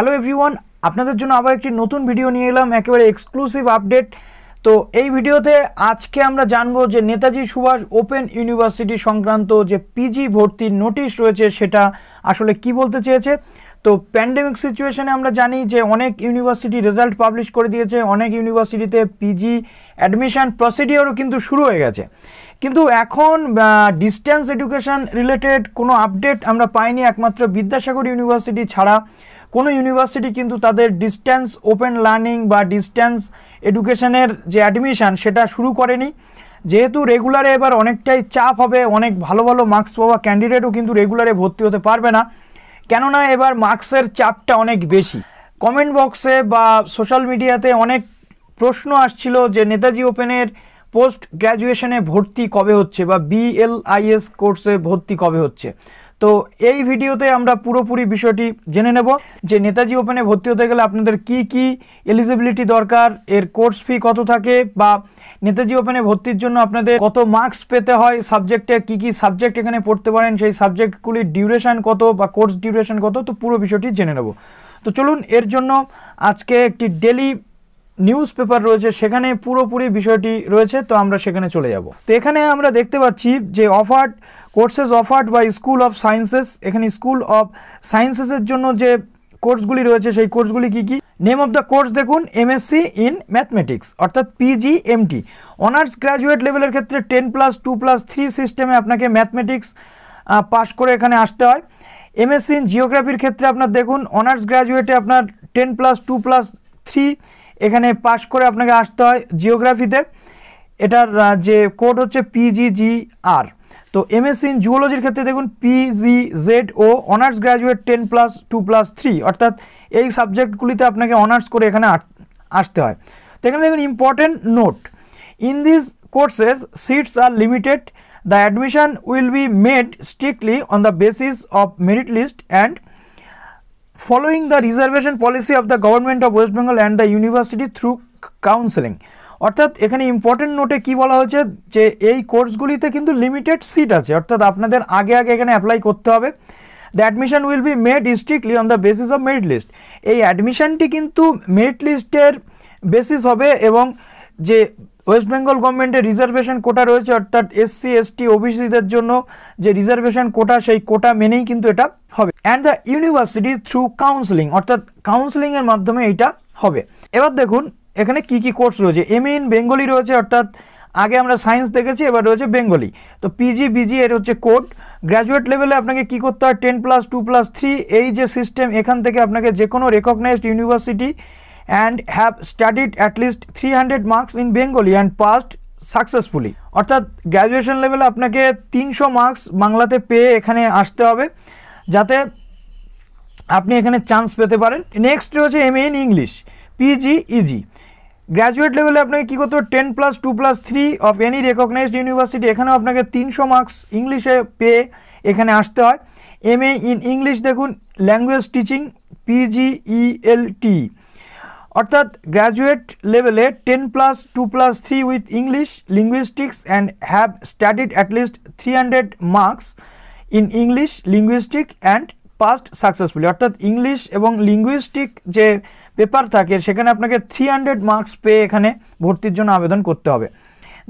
hello everyone আপনাদের জন্য আবার একটি নতুন ভিডিও নিয়ে এলাম একেবারে এক্সক্লুসিভ আপডেট তো এই ভিডিওতে আজকে আমরা জানবো যে নেতাজি সুভাষ ওপেন ইউনিভার্সিটি সংক্রান্ত যে পিজি ভর্তির নোটিশ রয়েছে সেটা আসলে কি বলতে চেয়েছে তো প্যান্ডেমিক সিচুয়েশনে আমরা জানি যে অনেক ইউনিভার্সিটি রেজাল্ট পাবলিশ করে দিয়েছে অনেক ইউনিভার্সিটিতে পিজি অ্যাডমিশান প্রসিডিওরও কিন্তু শুরু হয়ে গেছে কিন্তু এখন ডিস্ট্যান্স এডুকেশান রিলেটেড কোনো আপডেট আমরা পাইনি একমাত্র বিদ্যাসাগর ইউনিভার্সিটি ছাড়া কোনো ইউনিভার্সিটি কিন্তু তাদের ডিস্ট্যান্স ওপেন লার্নিং বা ডিস্ট্যান্স এডুকেশনের যে অ্যাডমিশান সেটা শুরু করেনি যেহেতু রেগুলারে এবার অনেকটাই চাপ হবে অনেক ভালো ভালো মার্কস পাওয়া ক্যান্ডিডেটও কিন্তু রেগুলারে ভর্তি হতে পারবে না কেননা এবার মার্কসের চাপটা অনেক বেশি কমেন্ট বক্সে বা সোশ্যাল মিডিয়াতে অনেক প্রশ্ন আসছিল যে নেতাজি ওপেনের পোস্ট গ্র্যাজুয়েশনে ভর্তি কবে হচ্ছে বা বিএলআইএস কোর্সে ভর্তি কবে হচ্ছে তো এই ভিডিওতে আমরা পুরোপুরি বিষয়টি জেনে নেব যে নেতাজি ওপেনে ভর্তি হতে গেলে আপনাদের কি কি এলিজিবিলিটি দরকার এর কোর্স ফি কত থাকে বা নেতাজি ওপেনে ভর্তির জন্য আপনাদের কত মার্কস পেতে হয় সাবজেক্টে কি কি সাবজেক্ট এখানে পড়তে পারেন সেই সাবজেক্টগুলির ডিউরেশান কত বা কোর্স ডিউরেশান কত তো পুরো বিষয়টি জেনে নেব তো চলুন এর জন্য আজকে একটি ডেলি নিউজ পেপার রয়েছে সেখানে পুরোপুরি বিষয়টি রয়েছে তো আমরা সেখানে চলে যাব তো এখানে আমরা দেখতে পাচ্ছি যে অফার্ড কোর্সেস অফার্ড বা স্কুল অফ সায়েন্সেস এখানে স্কুল অফ সায়েন্সেসের জন্য যে কোর্সগুলি রয়েছে সেই কোর্সগুলি কি কি নেম অফ দ্য কোর্স দেখুন এমএসসি ইন ম্যাথমেটিক্স অর্থাৎ পিজি এমটি অনার্স গ্র্যাজুয়েট লেভেলের ক্ষেত্রে ten plus two plus three সিস্টেমে আপনাকে ম্যাথমেটিক্স পাশ করে এখানে আসতে হয় এমএসসি ইন জিওগ্রাফির ক্ষেত্রে আপনার দেখুন অনার্স গ্র্যাজুয়েটে আপনার ten plus two plus three এখানে পাশ করে আপনাকে আসতে হয় জিওগ্রাফিতে এটার যে কোড হচ্ছে পিজিজিআর তো এমএসসি ইন জুওলজির ক্ষেত্রে দেখুন PG Z O honours graduate ten plus two plus three অর্থাৎ এই সাবজেক্টগুলিতে আপনাকে অনার্স করে এখানে আসতে হয় তো এখানে দেখুন important note in this courses seats are limited the admission will be made strictly on the basis of merit list and following the reservation policy of the government of West Bengal and the university through counselling অর্থাৎ এখানে important নোটে কি বলা হয়েছে যে এই কোর্সগুলিতে কিন্তু limited seat আছে অর্থাৎ আপনাদের আগে আগে এখানে অ্যাপ্লাই করতে হবে the admission will be made strictly on the basis of merit list এই অ্যাডমিশনটি কিন্তু মেরিট লিস্টের বেসিস হবে এবং যে ওয়েস্ট বেঙ্গল গভর্নমেন্টের রিজার্ভেশন কোটা রয়েছে অর্থাৎ এসসি এসটি ওবিসিদের জন্য যে রিজার্ভেশন কোটা সেই কোটা মেনেই কিন্তু এটা হবে and the university through counselling অর্থাৎ কাউন্সিলিংয়ের মাধ্যমে এটা হবে এবার দেখুন এখানে কি কি কোর্স রয়েছে এম ইন বেঙ্গলি রয়েছে অর্থাৎ আগে আমরা সায়েন্স দেখেছি এবার রয়েছে বেঙ্গলি তো পিজি বিজি এর হচ্ছে কোড গ্র্যাজুয়েট লেভেলে আপনাকে কি করতে হয় ten plus two plus three এই যে সিস্টেম এখান থেকে আপনাকে যে কোনো recognised university and have studied at least three hundred marks in Bengali and passed successfully অর্থাৎ গ্র্যাজুয়েশন লেভেলে আপনাকে তিনশো মার্কস বাংলাতে পেয়ে এখানে আসতে হবে যাতে আপনি এখানে চান্স পেতে পারেন নেক্সট হচ্ছে M in English PG EG graduate লেভেলে আপনাকে কী করতে হবে ten plus two plus three of any recognised university এখানেও আপনাকে তিনশো মার্কস ইংলিশে পেয়ে এখানে আসতে হয় এম ইন ইংলিশ দেখুন ল্যাঙ্গুয়েজ টিচিং পিজি টি অর্থাৎ গ্র্যাজুয়েট লেভেলে ten plus two plus three with English linguistics and have studied at least three hundred marks in English linguistic and passed successfully অর্থাৎ ইংলিশ এবং লিঙ্গুইস্টিক যে paper থাকে সেখানে আপনাকে three hundred marks পেয়ে এখানে ভর্তির জন্য আবেদন করতে হবে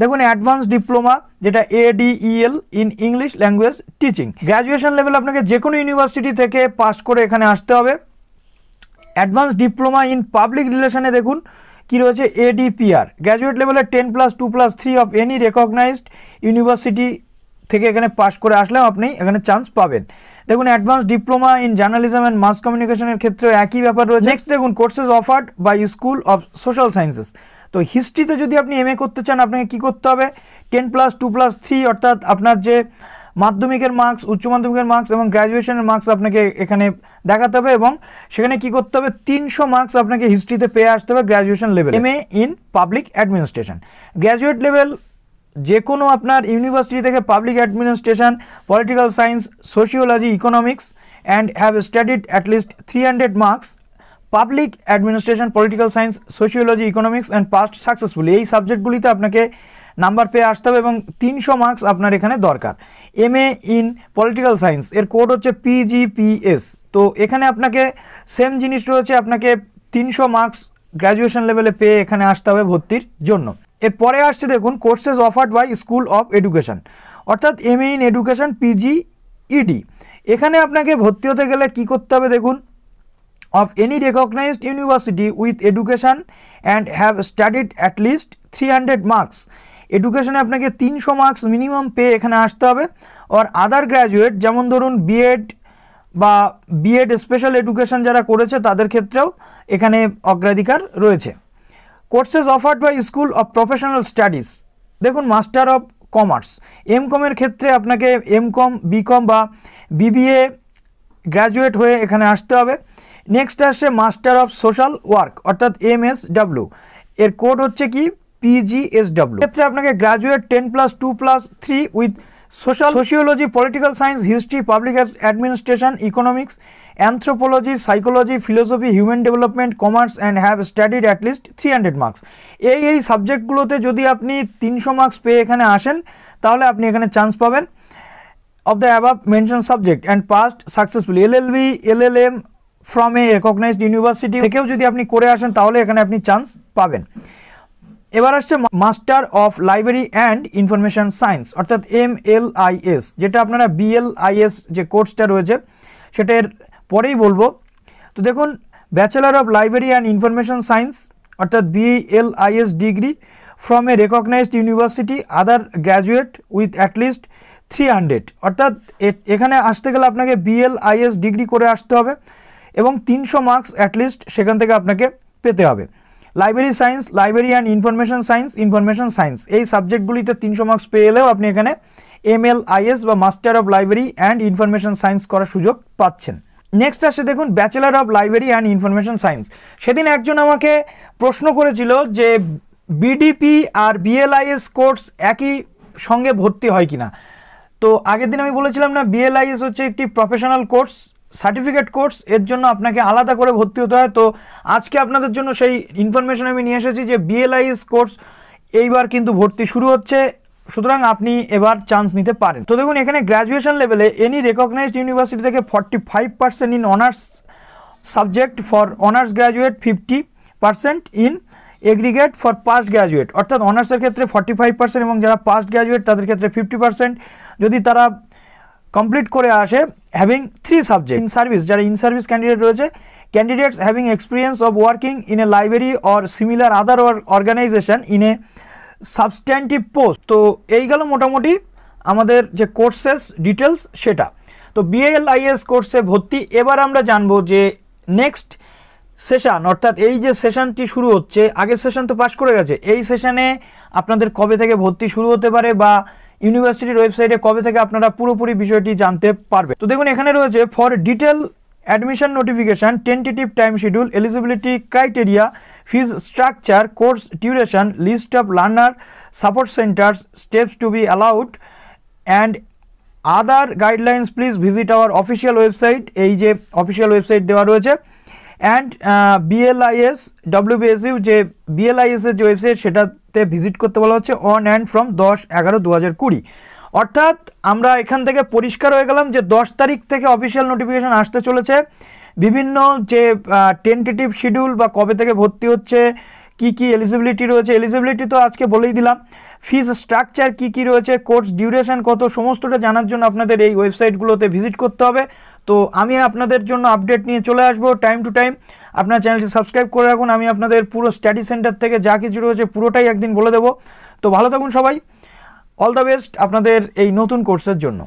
দেখুন অ্যাডভান্স ডিপ্লোমা যেটা ADEL in English language teaching graduation level আপনাকে যে কোনো ইউনিভার্সিটি থেকে পাস করে এখানে আসতে হবে অ্যাডভান্স ডিপ্লোমা ইন পাবলিক রিলেশনে দেখুন কি রয়েছে এডিপিআর গ্র্যাজুয়েট লেভেলে ten plus two plus three of any recognised university থেকে এখানে পাস করে আসলেও আপনি এখানে চান্স পাবেন দেখুন advance diploma in journalism and mass কমিউনিকেশনের ক্ষেত্রে একই ব্যাপার রয়েছে নেক্সট দেখুন courses offered by school of social sciences তো হিস্ট্রিতে যদি আপনি এম করতে চান আপনাকে কী করতে হবে ten plus two plus three অর্থাৎ আপনার যে মাধ্যমিকের মার্কস উচ্চ মাধ্যমিকের মার্কস এবং গ্র্যাজুয়েশনের মার্কস আপনাকে এখানে দেখাতে হবে এবং সেখানে কি করতে হবে তিনশো মার্কস আপনাকে হিস্ট্রিতে পেয়ে আসতে হবে graduation level M in public administration graduate level যে কোনো আপনার ইউনিভার্সিটি থেকে public administration political science sociology economics and have studied at least three hundred marks public administration political science sociology economics and passed successfully এই সাবজেক্টগুলিতে আপনাকে number পেয়ে আসতে হবে এবং তিনশো মার্কস আপনার এখানে দরকার M A in political science এর কোড হচ্ছে পিজিপিএস তো এখানে আপনাকে সেম জিনিস রয়েছে আপনাকে তিনশো মার্কস গ্র্যাজুয়েশন লেভেলে পেয়ে এখানে আসতে হবে ভর্তির জন্য এরপরে আসছে দেখুন courses offered by school of education অর্থাৎ M in education PG Ed এখানে আপনাকে ভর্তি হতে গেলে কি করতে হবে দেখুন of any recognised university with education and have studied at least three hundred marks এডুকেশানে আপনাকে তিনশো মার্কস মিনিমাম পেয়ে এখানে আসতে হবে অর আদার গ্র্যাজুয়েট যেমন ধরুন বিএড বা বিএড স্পেশাল এডুকেশন যারা করেছে তাদের ক্ষেত্রেও এখানে অগ্রাধিকার রয়েছে courses offered by school of professional studies দেখুন মাস্টার অফ কমার্স এম কমের ক্ষেত্রে আপনাকে এম কম বিকম বা বিবিএ গ্র্যাজুয়েট হয়ে এখানে আসতে হবে নেক্সট আসছে মাস্টার অফ সোশ্যাল ওয়ার্ক অর্থাৎ এম এস ডাব্লু এর কোড হচ্ছে কি পিজিএসডব্লিউ ক্ষেত্রে আপনাকে graduate ten plus two plus three with social sociology political science history public administration economics anthropology psychology philosophy human development commerce and have studied at least three hundred marks এই এই সাবজেক্টগুলোতে যদি আপনি তিনশো মার্কস পেয়ে এখানে আসেন তাহলে আপনি এখানে চান্স পাবেন of the above mention subject and passed successfully LLB LLM from a recognised university থেকেও যদি আপনি করে আসেন তাহলে এখানে আপনি চান্স পাবেন এবার আসছে master of library and information science অর্থাৎ এম এল আই এস যেটা আপনারা বিএলআইএস যে কোর্সটা রয়েছে সেটার পরেই বলবো তো দেখুন bachelor of library and information science অর্থাৎ BLIS degree from a recognised university other graduate with at least three hundred অর্থাৎ এখানে আসতে গেলে আপনাকে বিএলআইএস ডিগ্রি করে আসতে হবে এবং তিনশো মার্কস অ্যাটলিস্ট সেখান থেকে আপনাকে পেতে হবে library science library and information science information science এই সাবজেক্টগুলিতে তিনশো মার্কস পেয়ে এলেও আপনি এখানে এম এল আইএস বা master of library and information science করার সুযোগ পাচ্ছেন নেক্সট আসছে দেখুন bachelor of library and information science সেদিন একজন আমাকে প্রশ্ন করেছিল যে বিডিপি আর বিএলআইএস কোর্স একই সঙ্গে ভর্তি হয় কিনা তো আগের দিন আমি বলেছিলাম না বিএলআইএস হচ্ছে একটি প্রফেশনাল কোর্স সার্টিফিকেট কোর্স এর জন্য আপনাকে আলাদা করে ভর্তি হতে হয় তো আজকে আপনাদের জন্য সেই ইনফরমেশন আমি নিয়ে এসেছি যে বিএলআইএস কোর্স এইবার কিন্তু ভর্তি শুরু হচ্ছে সুতরাং আপনি এবার চান্স নিতে পারেন তো দেখুন এখানে গ্র্যাজুয়েশন লেভেলে এনি রেকগনাইজড ইউনিভার্সিটি থেকে forty five percent in honours subject for honours graduate fifty percent in aggregate for passed graduate অর্থাৎ অনার্সের ক্ষেত্রে ফর্টি ফাইভ পার্সেন্ট এবং যারা পাস্ট গ্র্যাজুয়েট তাদের ক্ষেত্রে ফিফটি পার্সেন্ট যদি তারা কমপ্লিট করে আসে having three subject in service যারা ইন সার্ভিস ক্যান্ডিডেট রয়েছে candidates having experience of working in a library or similar other organisation in a substantive post তো এই গেল মোটামুটি আমাদের যে কোর্সেস ডিটেলস সেটা তো বিএলআইএস কোর্সে ভর্তি এবার আমরা জানবো যে নেক্সট সেশন অর্থাৎ এই যে সেশনটি শুরু হচ্ছে আগের সেশন তো পাশ করে গেছে এই সেশনে আপনাদের কবে থেকে ভর্তি শুরু হতে পারে বা ইউনিভার্সিটির ওয়েবসাইটে কবে থেকে আপনারা পুরোপুরি বিষয়টি জানতে পারবে তো দেখুন এখানে রয়েছে for detail admission notification tentative time schedule eligibility criteria fees structure course duration list of learner support centres steps to be allowed and other guidelines please visit our official website এই যে অফিসিয়াল ওয়েবসাইট দেওয়া রয়েছে and বিএলআইএস ডব্লিউবিএসইউ যে বিএলআইএসের যে website সেটা তে visit করতে বলা হচ্ছে অন অ্যান্ড ফ্রম দশ এগারো দু কুড়ি অর্থাৎ আমরা এখান থেকে পরিষ্কার হয়ে গেলাম যে দশ তারিখ থেকে অফিসিয়াল নোটিফিকেশান আসতে চলেছে বিভিন্ন যে টেন্টেটিভ শিডিউল বা কবে থেকে ভর্তি হচ্ছে কি কি এলিজিবিলিটি রয়েছে এলিজিবিলিটি তো আজকে বলেই দিলাম ফিস স্ট্রাকচার কি কি রয়েছে কোর্স ডিউরেশন কত সমস্তটা জানার জন্য আপনাদের এই ওয়েবসাইটগুলোতে ভিজিট করতে হবে তো আমি আপনাদের জন্য আপডেট নিয়ে চলে আসব টাইম টু টাইম আপনার চ্যানেলটি সাবস্ক্রাইব করে রাখুন আমি আপনাদের পুরো স্টাডি সেন্টার থেকে যা কিছু রয়েছে পুরোটাই একদিন বলে দেবো তো ভালো থাকুন সবাই অল দ্য বেস্ট আপনাদের এই নতুন কোর্সের জন্য